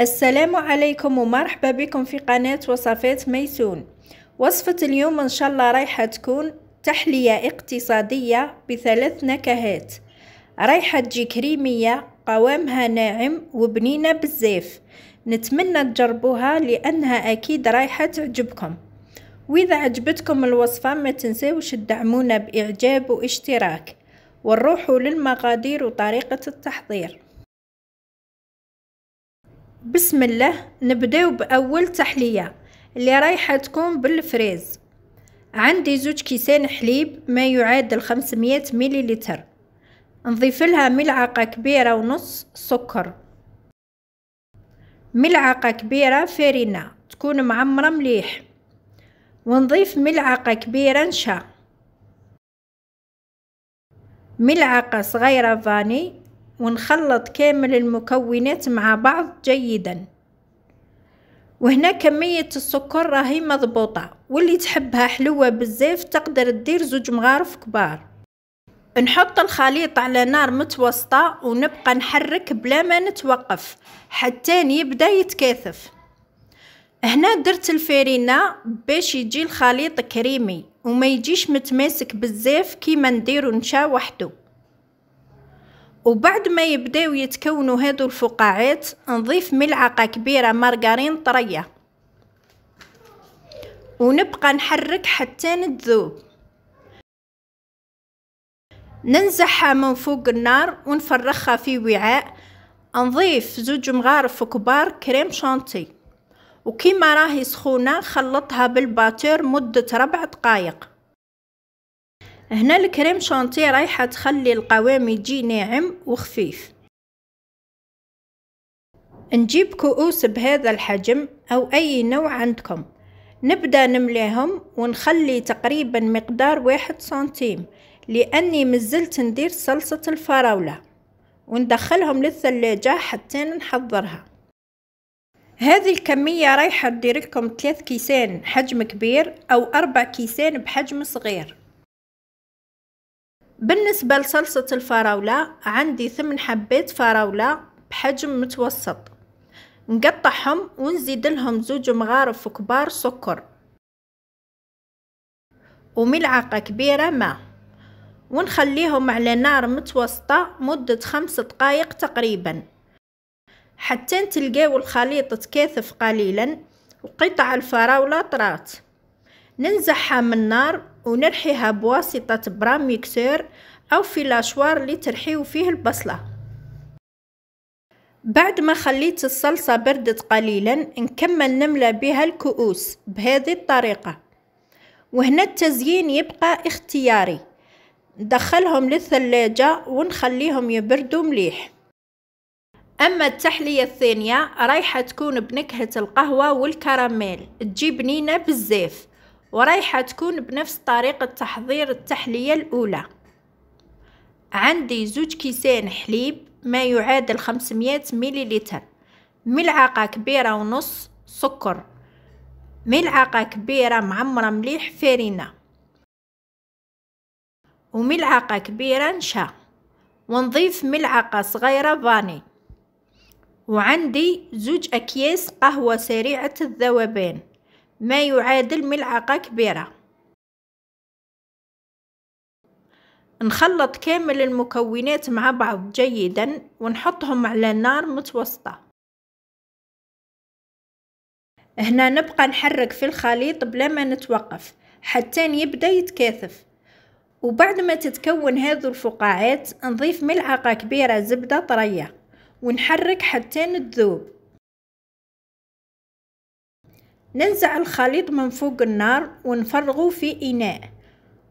السلام عليكم ومرحبا بكم في قناة وصفات ميسون وصفة اليوم إن شاء الله رايحة تكون تحلية اقتصادية بثلاث نكهات رايحة تجي كريمية قوامها ناعم وبنينة بزاف نتمنى تجربوها لأنها أكيد رايحة تعجبكم وإذا عجبتكم الوصفة ما تنسوش تدعمونا بإعجاب واشتراك ونروحوا للمقادير وطريقة التحضير بسم الله نبداو باول تحليه اللي رايحه تكون بالفريز عندي زوج كيسان حليب ما يعادل 500 مليلتر نضيف لها ملعقه كبيره ونص سكر ملعقه كبيره فرينه تكون معمره مليح ونضيف ملعقه كبيره نشا ملعقه صغيره فاني ونخلط كامل المكونات مع بعض جيدا وهنا كمية السكر راهي مضبوطة واللي تحبها حلوة بزاف تقدر دير زوج مغارف كبار نحط الخليط على نار متوسطة ونبقى نحرك بلا ما نتوقف حتى يبدا يتكاثف هنا درت الفارينة باش يجي الخليط كريمي وما يجيش متماسك بزاف كيما نديرو نشا وحده وبعد ما يبداو يتكونوا هادو الفقاعات نضيف ملعقه كبيره مارغرين طريه ونبقى نحرك حتى نذوب ننزعها من فوق النار ونفرخها في وعاء نضيف زوج مغارف كبار كريم شانتي وكيما راهي سخونه خلطها بالباتور مده ربع دقائق هنا الكريم شانتي رايحه تخلي القوام يجي ناعم وخفيف نجيب كؤوس بهذا الحجم او اي نوع عندكم نبدا نمليهم ونخلي تقريبا مقدار واحد سنتيم لاني مزلت ندير صلصه الفراوله وندخلهم للثلاجه حتى نحضرها هذه الكمية رايحة تدير لكم ثلاث كيسان حجم كبير أو أربع كيسان بحجم صغير بالنسبة لصلصة الفراولة عندي ثمن حبات فراولة بحجم متوسط نقطعهم ونزيد لهم زوج مغارف كبار سكر وملعقة كبيرة ماء ونخليهم على نار متوسطة مدة خمس دقايق تقريبا حتى تلقاو الخليط تكاثف قليلا وقطع الفراولة طرات ننزعها من النار ونرحيها بواسطة برام ميكسير أو في لاشوار اللي ترحيو فيه البصلة بعد ما خليت الصلصة بردت قليلا نكمل نملى بها الكؤوس بهذه الطريقة وهنا التزيين يبقى اختياري ندخلهم للثلاجة ونخليهم يبردوا مليح أما التحلية الثانية رايحة تكون بنكهة القهوة والكراميل تجي بنينة بالزيف ورايحة تكون بنفس طريقة تحضير التحلية الأولى عندي زوج كيسان حليب ما يعادل 500 مليلتر ملعقة كبيرة ونص سكر ملعقة كبيرة معمرة مليح فارينة وملعقة كبيرة نشا ونضيف ملعقة صغيرة فاني وعندي زوج أكياس قهوة سريعة الذوبان ما يعادل ملعقة كبيرة نخلط كامل المكونات مع بعض جيدا ونحطهم على نار متوسطة هنا نبقى نحرك في الخليط بلا ما نتوقف حتى يبدا يتكاثف وبعد ما تتكون هذو الفقاعات نضيف ملعقة كبيرة زبدة طرية ونحرك حتى تذوب ننزع الخليط من فوق النار ونفرغه في إناء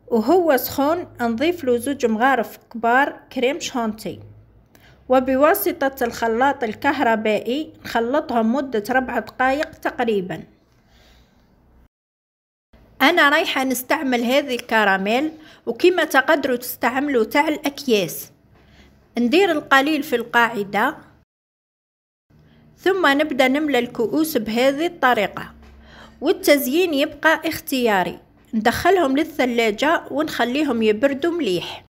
وهو سخون نضيف له زوج مغارف كبار كريم شانتي وبواسطة الخلاط الكهربائي نخلطهم مدة ربع دقايق تقريبا أنا رايحة نستعمل هذه الكراميل وكما تقدروا تستعملوا تاع الأكياس ندير القليل في القاعدة ثم نبدأ نملى الكؤوس بهذه الطريقة والتزيين يبقى اختياري ندخلهم للثلاجة ونخليهم يبردوا مليح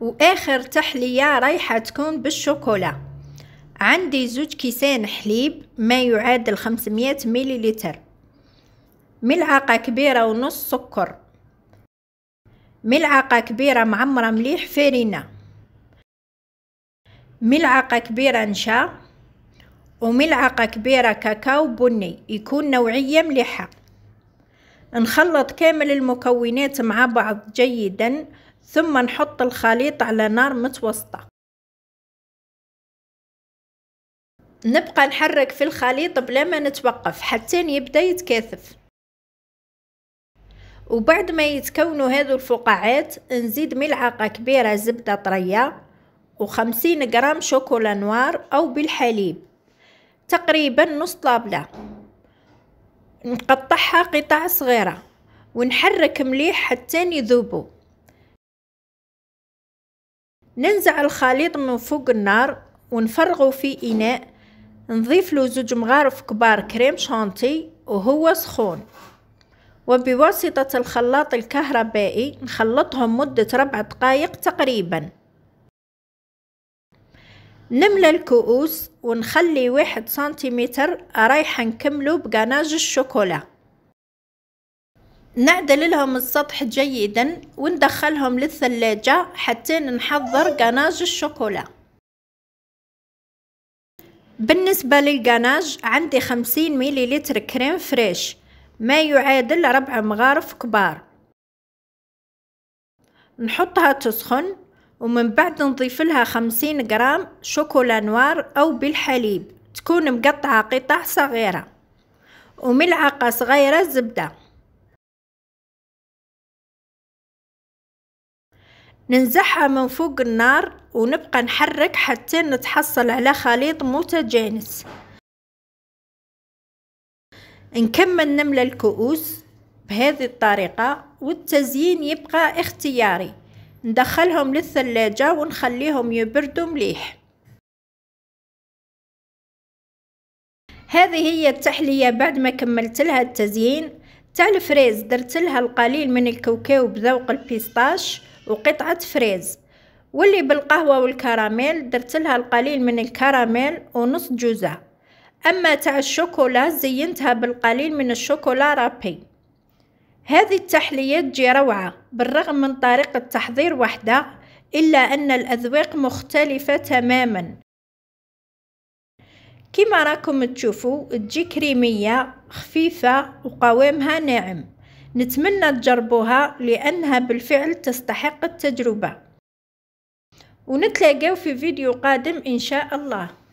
واخر تحليه رايحه تكون بالشوكولا عندي زوج كيسان حليب ما يعادل 500 مليلتر ملعقه كبيره ونص سكر ملعقه كبيره معمره مليح فارينة ملعقه كبيره نشا وملعقة كبيرة كاكاو بني يكون نوعية مليحة نخلط كامل المكونات مع بعض جيدا ثم نحط الخليط على نار متوسطة نبقى نحرك في الخليط بلا ما نتوقف حتى يبدا يتكاثف وبعد ما يتكونوا هذو الفقاعات نزيد ملعقة كبيرة زبدة طرية وخمسين غرام شوكولا نوار أو بالحليب تقريبا نص طابلة نقطعها قطع صغيرة ونحرك مليح حتى يذوبوا ننزع الخليط من فوق النار ونفرغه في إناء نضيف له زوج مغارف كبار كريم شانتي وهو سخون وبواسطة الخلاط الكهربائي نخلطهم مدة ربع دقايق تقريباً نملى الكؤوس ونخلي واحد سنتيمتر رايحة نكملو بقناج الشوكولا نعدل لهم السطح جيدا وندخلهم للثلاجة حتى نحضر قناج الشوكولا بالنسبة للقناج عندي خمسين مليلتر كريم فريش ما يعادل ربع مغارف كبار نحطها تسخن ومن بعد نضيف لها خمسين غرام شوكولا نوار أو بالحليب تكون مقطعة قطع صغيرة وملعقة صغيرة زبدة ننزعها من فوق النار ونبقى نحرك حتى نتحصل على خليط متجانس نكمل نملى الكؤوس بهذه الطريقة والتزيين يبقى اختياري ندخلهم للثلاجة ونخليهم يبردوا مليح هذه هي التحلية بعد ما كملت لها التزيين تاع الفريز درت لها القليل من الكاوكاو بذوق البيستاش وقطعة فريز واللي بالقهوة والكراميل درت لها القليل من الكراميل ونص جوزة أما تاع الشوكولا زينتها بالقليل من الشوكولا رابي هذه التحليات تجي روعة بالرغم من طريقة تحضير واحدة إلا أن الأذواق مختلفة تماما كما راكم تشوفوا تجي كريمية خفيفة وقوامها ناعم نتمنى تجربوها لأنها بالفعل تستحق التجربة ونتلاقاو في فيديو قادم إن شاء الله